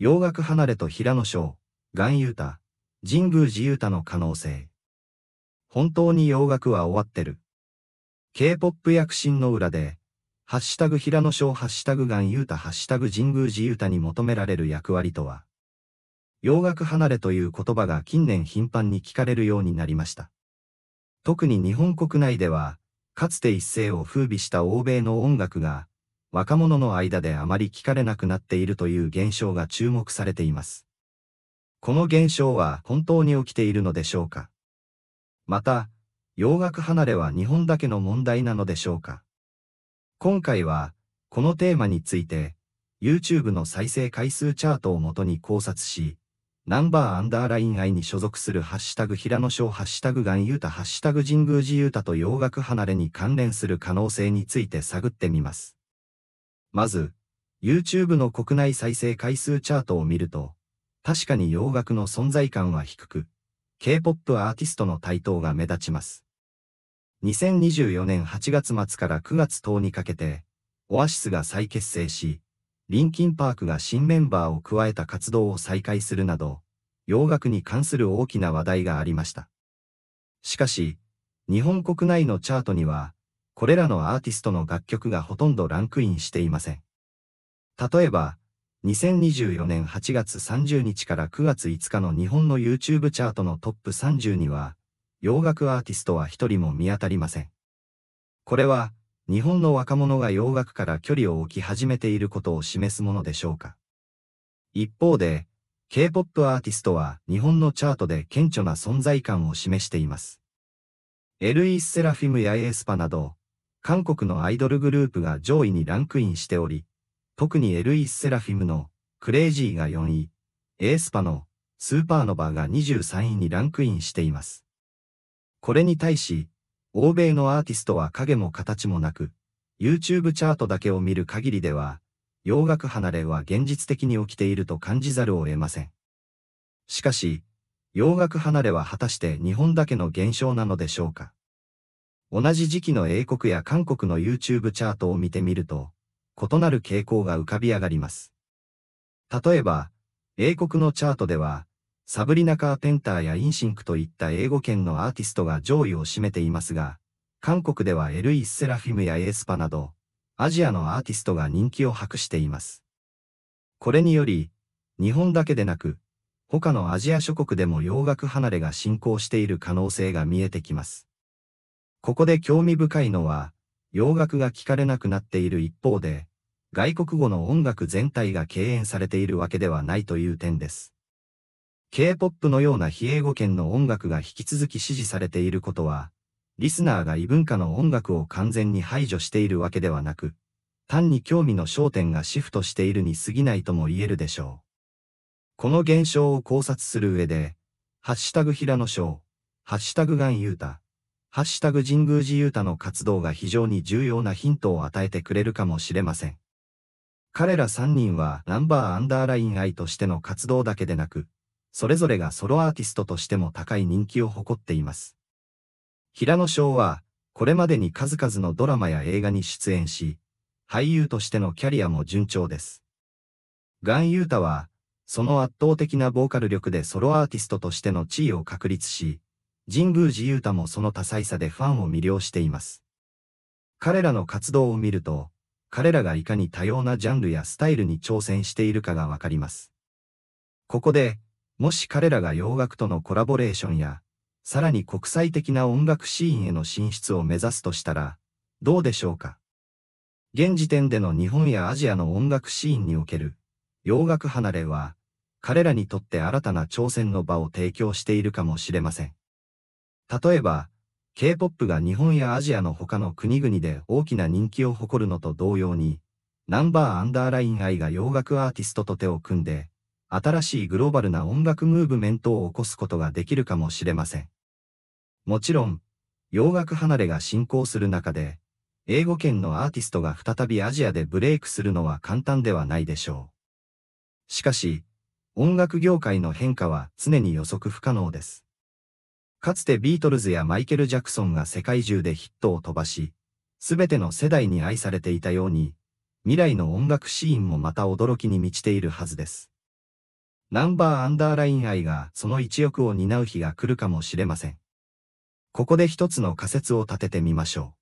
洋楽離れと平野翔、岩優太、神宮寺優太の可能性。本当に洋楽は終わってる。K-POP 躍進の裏で、ハッシュタグ平野翔、ハッシュタグ岩優太、ハッシュタグ神宮寺優太に求められる役割とは、洋楽離れという言葉が近年頻繁に聞かれるようになりました。特に日本国内では、かつて一世を風靡した欧米の音楽が、若者の間であまり聞かれなくなっているという現象が注目されています。この現象は本当に起きているのでしょうかまた、洋楽離れは日本だけの問題なのでしょうか今回は、このテーマについて、YouTube の再生回数チャートをもとに考察し、ナンバーアンダーライン愛に所属するハッシュタグ平野翔ハッシュタグガンユータハッシュタグ神宮寺ユータと洋楽離れに関連する可能性について探ってみます。まず、YouTube の国内再生回数チャートを見ると、確かに洋楽の存在感は低く、K-POP アーティストの台頭が目立ちます。2024年8月末から9月10にかけて、オアシスが再結成し、リンキンパークが新メンバーを加えた活動を再開するなど、洋楽に関する大きな話題がありました。しかし、日本国内のチャートには、これらのアーティストの楽曲がほとんどランクインしていません。例えば、2024年8月30日から9月5日の日本の YouTube チャートのトップ30には、洋楽アーティストは一人も見当たりません。これは、日本の若者が洋楽から距離を置き始めていることを示すものでしょうか。一方で、K-POP アーティストは日本のチャートで顕著な存在感を示しています。エルイス・セラフィムやエースパなど、韓国のアイドルグループが上位にランクインしており、特にエルイ・セラフィムのクレイジーが4位、エースパのスーパーノバーが23位にランクインしています。これに対し、欧米のアーティストは影も形もなく、YouTube チャートだけを見る限りでは、洋楽離れは現実的に起きていると感じざるを得ません。しかし、洋楽離れは果たして日本だけの現象なのでしょうか同じ時期の英国や韓国の YouTube チャートを見てみると、異なる傾向が浮かび上がります。例えば、英国のチャートでは、サブリナ・カーペンターやインシンクといった英語圏のアーティストが上位を占めていますが、韓国ではエルイス・セラフィムやエスパなど、アジアのアーティストが人気を博しています。これにより、日本だけでなく、他のアジア諸国でも洋楽離れが進行している可能性が見えてきます。ここで興味深いのは、洋楽が聴かれなくなっている一方で、外国語の音楽全体が敬遠されているわけではないという点です。K-POP のような非英語圏の音楽が引き続き支持されていることは、リスナーが異文化の音楽を完全に排除しているわけではなく、単に興味の焦点がシフトしているに過ぎないとも言えるでしょう。この現象を考察する上で、ハッシュタグ平野翔、ハッシュタグガンユータ、ハッシュタグ神宮寺勇太の活動が非常に重要なヒントを与えてくれるかもしれません。彼ら3人はナンバーアンダーライン愛としての活動だけでなく、それぞれがソロアーティストとしても高い人気を誇っています。平野翔は、これまでに数々のドラマや映画に出演し、俳優としてのキャリアも順調です。ガン・ユータは、その圧倒的なボーカル力でソロアーティストとしての地位を確立し、神宮寺勇太もその多彩さでファンを魅了しています。彼らの活動を見ると、彼らがいかに多様なジャンルやスタイルに挑戦しているかがわかります。ここで、もし彼らが洋楽とのコラボレーションや、さらに国際的な音楽シーンへの進出を目指すとしたら、どうでしょうか。現時点での日本やアジアの音楽シーンにおける洋楽離れは、彼らにとって新たな挑戦の場を提供しているかもしれません。例えば、K-POP が日本やアジアの他の国々で大きな人気を誇るのと同様に、ナンバーアンダーライン愛が洋楽アーティストと手を組んで、新しいグローバルな音楽ムーブメントを起こすことができるかもしれません。もちろん、洋楽離れが進行する中で、英語圏のアーティストが再びアジアでブレイクするのは簡単ではないでしょう。しかし、音楽業界の変化は常に予測不可能です。かつてビートルズやマイケル・ジャクソンが世界中でヒットを飛ばし、すべての世代に愛されていたように、未来の音楽シーンもまた驚きに満ちているはずです。ナンバーアンダーライン愛がその一翼を担う日が来るかもしれません。ここで一つの仮説を立ててみましょ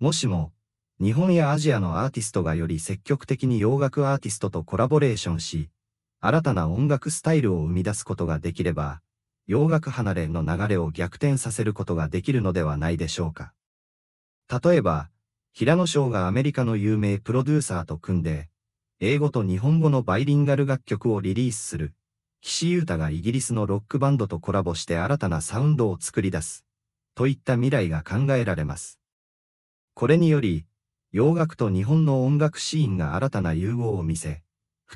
う。もしも、日本やアジアのアーティストがより積極的に洋楽アーティストとコラボレーションし、新たな音楽スタイルを生み出すことができれば、洋楽離れの流れを逆転させることができるのではないでしょうか。例えば、平野翔がアメリカの有名プロデューサーと組んで、英語と日本語のバイリンガル楽曲をリリースする、岸優太がイギリスのロックバンドとコラボして新たなサウンドを作り出す、といった未来が考えられます。これにより、洋楽と日本の音楽シーンが新たな融合を見せ、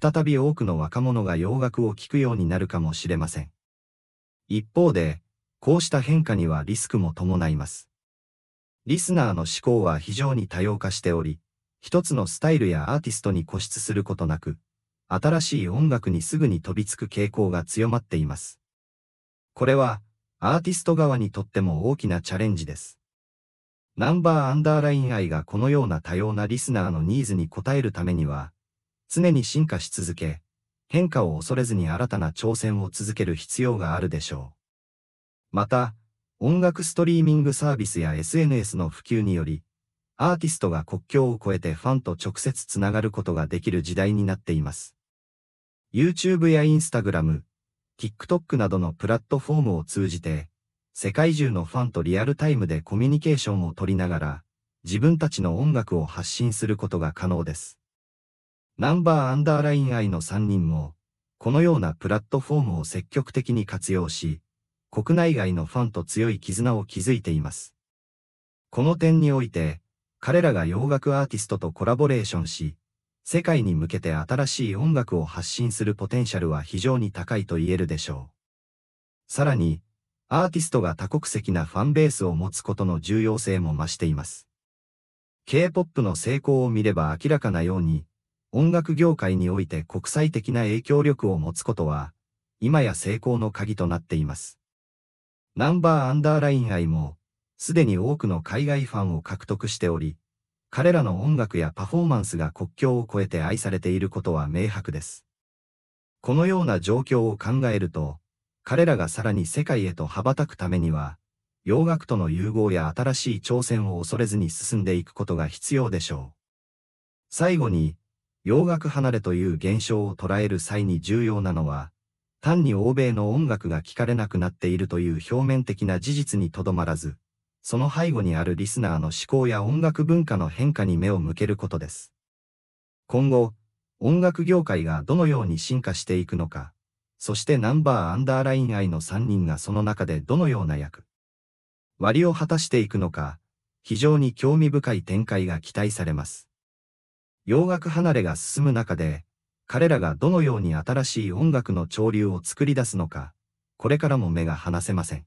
再び多くの若者が洋楽を聴くようになるかもしれません。一方で、こうした変化にはリスクも伴います。リスナーの思考は非常に多様化しており、一つのスタイルやアーティストに固執することなく、新しい音楽にすぐに飛びつく傾向が強まっています。これは、アーティスト側にとっても大きなチャレンジです。ナンバーアンダーライン愛がこのような多様なリスナーのニーズに応えるためには、常に進化し続け、変化を恐れずに新たな挑戦を続ける必要があるでしょう。また、音楽ストリーミングサービスや SNS の普及により、アーティストが国境を越えてファンと直接つながることができる時代になっています。YouTube や Instagram、TikTok などのプラットフォームを通じて、世界中のファンとリアルタイムでコミュニケーションを取りながら、自分たちの音楽を発信することが可能です。ナンバーアンダーライン I の3人も、このようなプラットフォームを積極的に活用し、国内外のファンと強い絆を築いています。この点において、彼らが洋楽アーティストとコラボレーションし、世界に向けて新しい音楽を発信するポテンシャルは非常に高いと言えるでしょう。さらに、アーティストが多国籍なファンベースを持つことの重要性も増しています。K-POP の成功を見れば明らかなように、音楽業界において国際的な影響力を持つことは、今や成功の鍵となっています。ナンバーアンダーライン愛も、すでに多くの海外ファンを獲得しており、彼らの音楽やパフォーマンスが国境を越えて愛されていることは明白です。このような状況を考えると、彼らがさらに世界へと羽ばたくためには、洋楽との融合や新しい挑戦を恐れずに進んでいくことが必要でしょう。最後に、洋楽離れという現象を捉える際に重要なのは、単に欧米の音楽が聴かれなくなっているという表面的な事実にとどまらず、その背後にあるリスナーの思考や音楽文化の変化に目を向けることです。今後、音楽業界がどのように進化していくのか、そしてナンバーアンダーライン愛の3人がその中でどのような役割を果たしていくのか、非常に興味深い展開が期待されます。洋楽離れが進む中で、彼らがどのように新しい音楽の潮流を作り出すのか、これからも目が離せません。